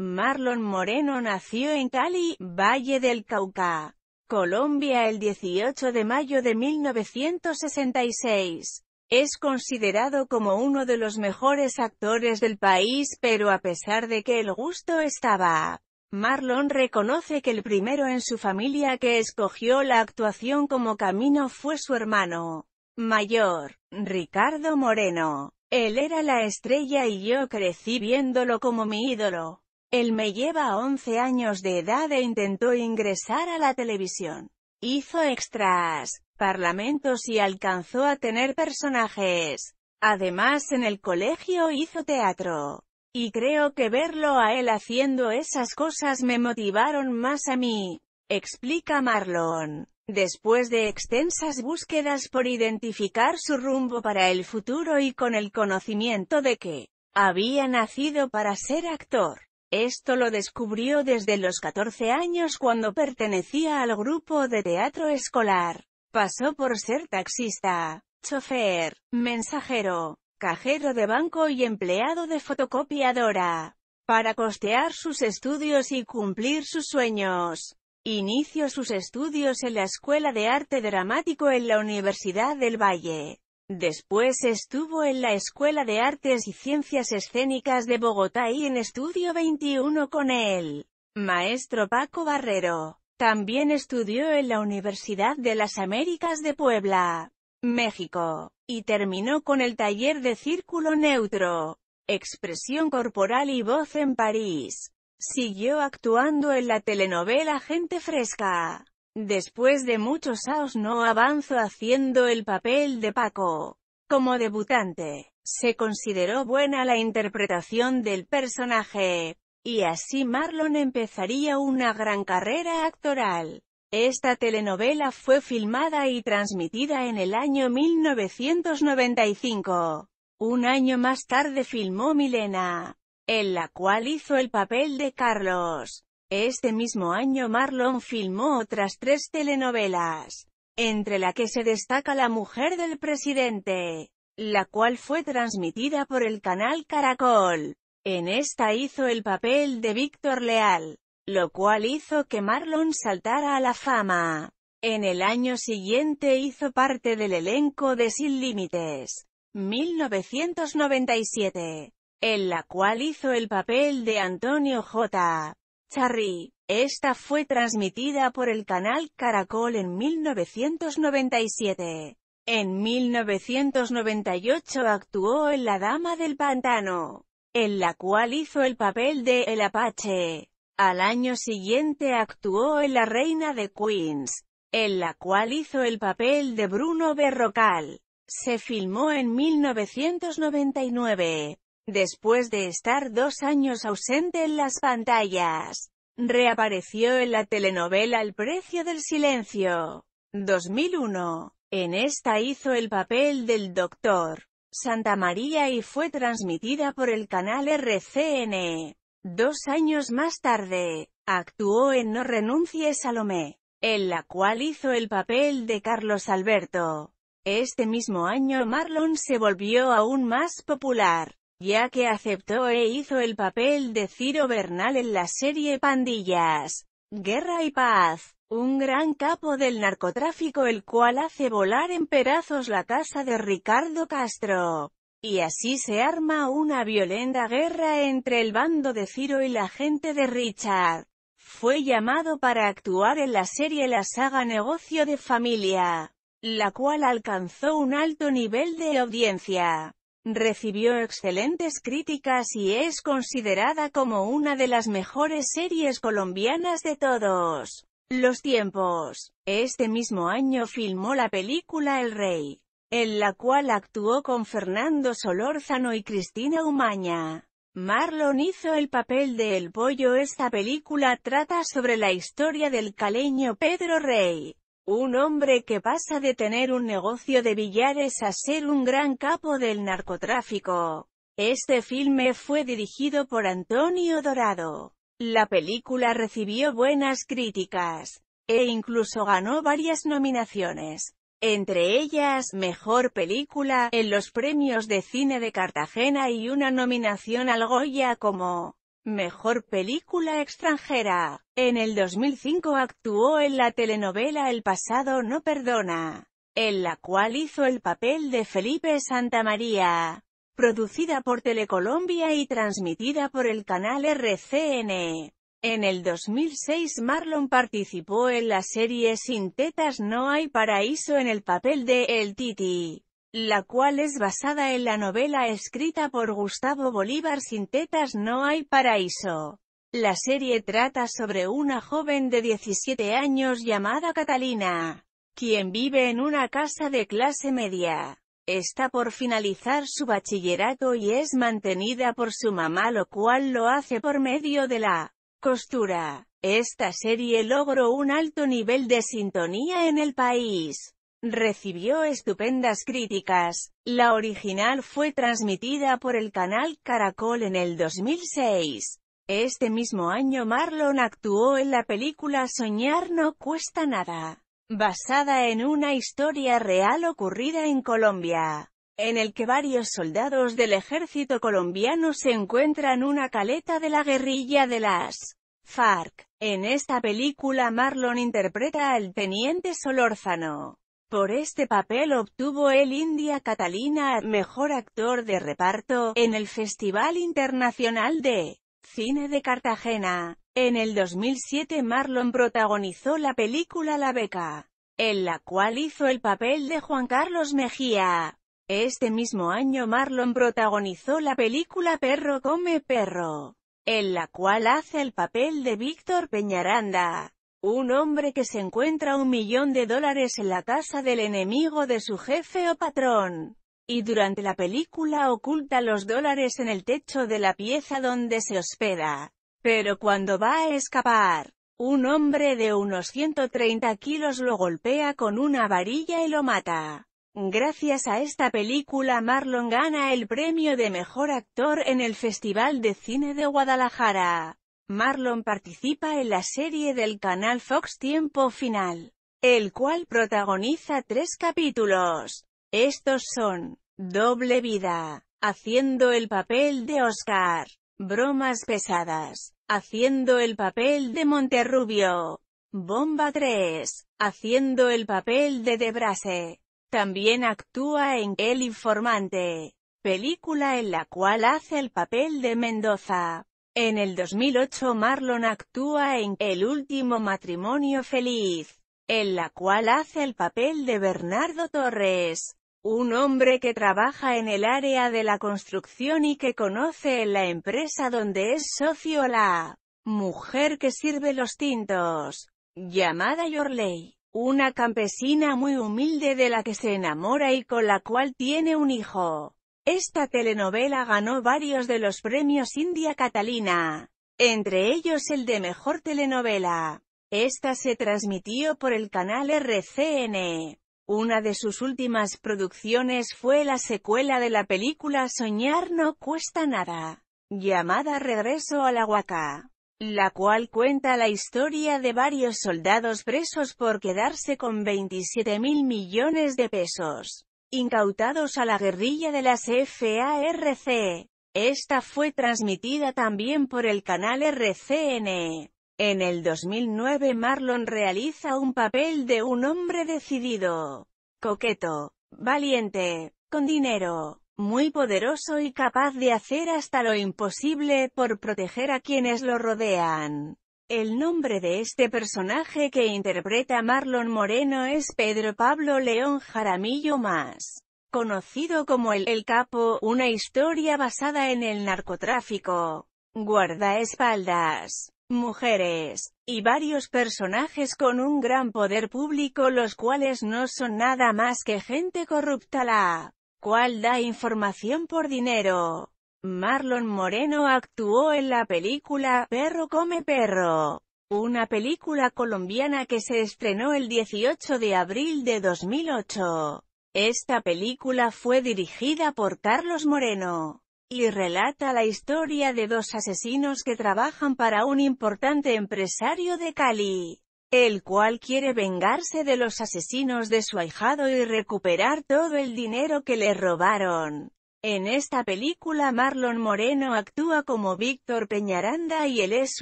Marlon Moreno nació en Cali, Valle del Cauca, Colombia el 18 de mayo de 1966. Es considerado como uno de los mejores actores del país pero a pesar de que el gusto estaba, Marlon reconoce que el primero en su familia que escogió la actuación como camino fue su hermano mayor, Ricardo Moreno. Él era la estrella y yo crecí viéndolo como mi ídolo. Él me lleva 11 años de edad e intentó ingresar a la televisión. Hizo extras, parlamentos y alcanzó a tener personajes. Además en el colegio hizo teatro. Y creo que verlo a él haciendo esas cosas me motivaron más a mí, explica Marlon. Después de extensas búsquedas por identificar su rumbo para el futuro y con el conocimiento de que había nacido para ser actor, esto lo descubrió desde los 14 años cuando pertenecía al grupo de teatro escolar. Pasó por ser taxista, chofer, mensajero, cajero de banco y empleado de fotocopiadora, para costear sus estudios y cumplir sus sueños. Inició sus estudios en la Escuela de Arte Dramático en la Universidad del Valle. Después estuvo en la Escuela de Artes y Ciencias Escénicas de Bogotá y en Estudio 21 con el maestro Paco Barrero. También estudió en la Universidad de las Américas de Puebla, México, y terminó con el taller de Círculo Neutro, Expresión Corporal y Voz en París. Siguió actuando en la telenovela Gente Fresca. Después de muchos años no avanzó haciendo el papel de Paco. Como debutante, se consideró buena la interpretación del personaje, y así Marlon empezaría una gran carrera actoral. Esta telenovela fue filmada y transmitida en el año 1995. Un año más tarde filmó Milena, en la cual hizo el papel de Carlos. Este mismo año Marlon filmó otras tres telenovelas, entre la que se destaca La mujer del presidente, la cual fue transmitida por el canal Caracol. En esta hizo el papel de Víctor Leal, lo cual hizo que Marlon saltara a la fama. En el año siguiente hizo parte del elenco de Sin Límites, 1997, en la cual hizo el papel de Antonio J. Charry. Esta fue transmitida por el canal Caracol en 1997. En 1998 actuó en La Dama del Pantano, en la cual hizo el papel de El Apache. Al año siguiente actuó en La Reina de Queens, en la cual hizo el papel de Bruno Berrocal. Se filmó en 1999. Después de estar dos años ausente en las pantallas, reapareció en la telenovela El precio del silencio, 2001. En esta hizo el papel del doctor Santa María y fue transmitida por el canal RCN. Dos años más tarde, actuó en No renuncie Salomé, en la cual hizo el papel de Carlos Alberto. Este mismo año Marlon se volvió aún más popular, ya que aceptó e hizo el papel de Ciro Bernal en la serie Pandillas, Guerra y Paz, un gran capo del narcotráfico el cual hace volar en pedazos la casa de Ricardo Castro. Y así se arma una violenta guerra entre el bando de Ciro y la gente de Richard. Fue llamado para actuar en la serie La Saga Negocio de Familia, la cual alcanzó un alto nivel de audiencia. Recibió excelentes críticas y es considerada como una de las mejores series colombianas de todos los tiempos. Este mismo año filmó la película El Rey, en la cual actuó con Fernando Solórzano y Cristina Umaña. Marlon hizo el papel de El Pollo. Esta película trata sobre la historia del caleño Pedro Rey, un hombre que pasa de tener un negocio de billares a ser un gran capo del narcotráfico. Este filme fue dirigido por Antonio Dorado. La película recibió buenas críticas, e incluso ganó varias nominaciones. Entre ellas, Mejor Película, en los premios de cine de Cartagena y una nominación al Goya como Mejor película extranjera. En el 2005 actuó en la telenovela El pasado no perdona, en la cual hizo el papel de Felipe María, producida por Telecolombia y transmitida por el canal RCN. En el 2006 Marlon participó en la serie Sin tetas no hay paraíso en el papel de El Titi la cual es basada en la novela escrita por Gustavo Bolívar Sin tetas no hay paraíso. La serie trata sobre una joven de 17 años llamada Catalina, quien vive en una casa de clase media. Está por finalizar su bachillerato y es mantenida por su mamá lo cual lo hace por medio de la costura. Esta serie logró un alto nivel de sintonía en el país. Recibió estupendas críticas. La original fue transmitida por el canal Caracol en el 2006. Este mismo año Marlon actuó en la película Soñar no cuesta nada, basada en una historia real ocurrida en Colombia, en el que varios soldados del ejército colombiano se encuentran una caleta de la guerrilla de las FARC. En esta película Marlon interpreta al teniente Solórzano, por este papel obtuvo el India Catalina Mejor Actor de Reparto, en el Festival Internacional de Cine de Cartagena. En el 2007 Marlon protagonizó la película La Beca, en la cual hizo el papel de Juan Carlos Mejía. Este mismo año Marlon protagonizó la película Perro come perro, en la cual hace el papel de Víctor Peñaranda. Un hombre que se encuentra un millón de dólares en la casa del enemigo de su jefe o patrón. Y durante la película oculta los dólares en el techo de la pieza donde se hospeda. Pero cuando va a escapar, un hombre de unos 130 kilos lo golpea con una varilla y lo mata. Gracias a esta película Marlon gana el premio de Mejor Actor en el Festival de Cine de Guadalajara. Marlon participa en la serie del canal Fox Tiempo Final, el cual protagoniza tres capítulos. Estos son, Doble Vida, haciendo el papel de Oscar, Bromas Pesadas, haciendo el papel de Monterrubio, Bomba 3, haciendo el papel de Debrase. También actúa en El Informante, película en la cual hace el papel de Mendoza. En el 2008 Marlon actúa en El último matrimonio feliz, en la cual hace el papel de Bernardo Torres, un hombre que trabaja en el área de la construcción y que conoce en la empresa donde es socio la mujer que sirve los tintos, llamada Yorley, una campesina muy humilde de la que se enamora y con la cual tiene un hijo. Esta telenovela ganó varios de los premios India Catalina, entre ellos el de Mejor Telenovela. Esta se transmitió por el canal RCN. Una de sus últimas producciones fue la secuela de la película Soñar no cuesta nada, llamada Regreso a la Huaca, la cual cuenta la historia de varios soldados presos por quedarse con 27 mil millones de pesos incautados a la guerrilla de las FARC. Esta fue transmitida también por el canal RCN. En el 2009 Marlon realiza un papel de un hombre decidido, coqueto, valiente, con dinero, muy poderoso y capaz de hacer hasta lo imposible por proteger a quienes lo rodean. El nombre de este personaje que interpreta Marlon Moreno es Pedro Pablo León Jaramillo más conocido como el, el Capo, una historia basada en el narcotráfico, guardaespaldas, mujeres, y varios personajes con un gran poder público los cuales no son nada más que gente corrupta la cual da información por dinero. Marlon Moreno actuó en la película Perro come perro, una película colombiana que se estrenó el 18 de abril de 2008. Esta película fue dirigida por Carlos Moreno y relata la historia de dos asesinos que trabajan para un importante empresario de Cali, el cual quiere vengarse de los asesinos de su ahijado y recuperar todo el dinero que le robaron. En esta película Marlon Moreno actúa como Víctor Peñaranda y él es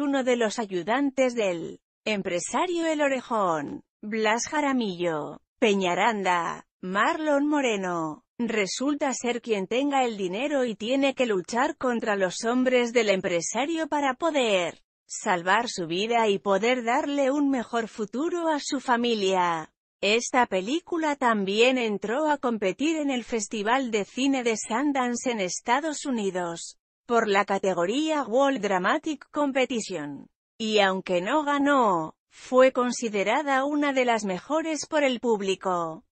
uno de los ayudantes del empresario El Orejón, Blas Jaramillo. Peñaranda, Marlon Moreno, resulta ser quien tenga el dinero y tiene que luchar contra los hombres del empresario para poder salvar su vida y poder darle un mejor futuro a su familia. Esta película también entró a competir en el Festival de Cine de Sundance en Estados Unidos, por la categoría World Dramatic Competition. Y aunque no ganó, fue considerada una de las mejores por el público.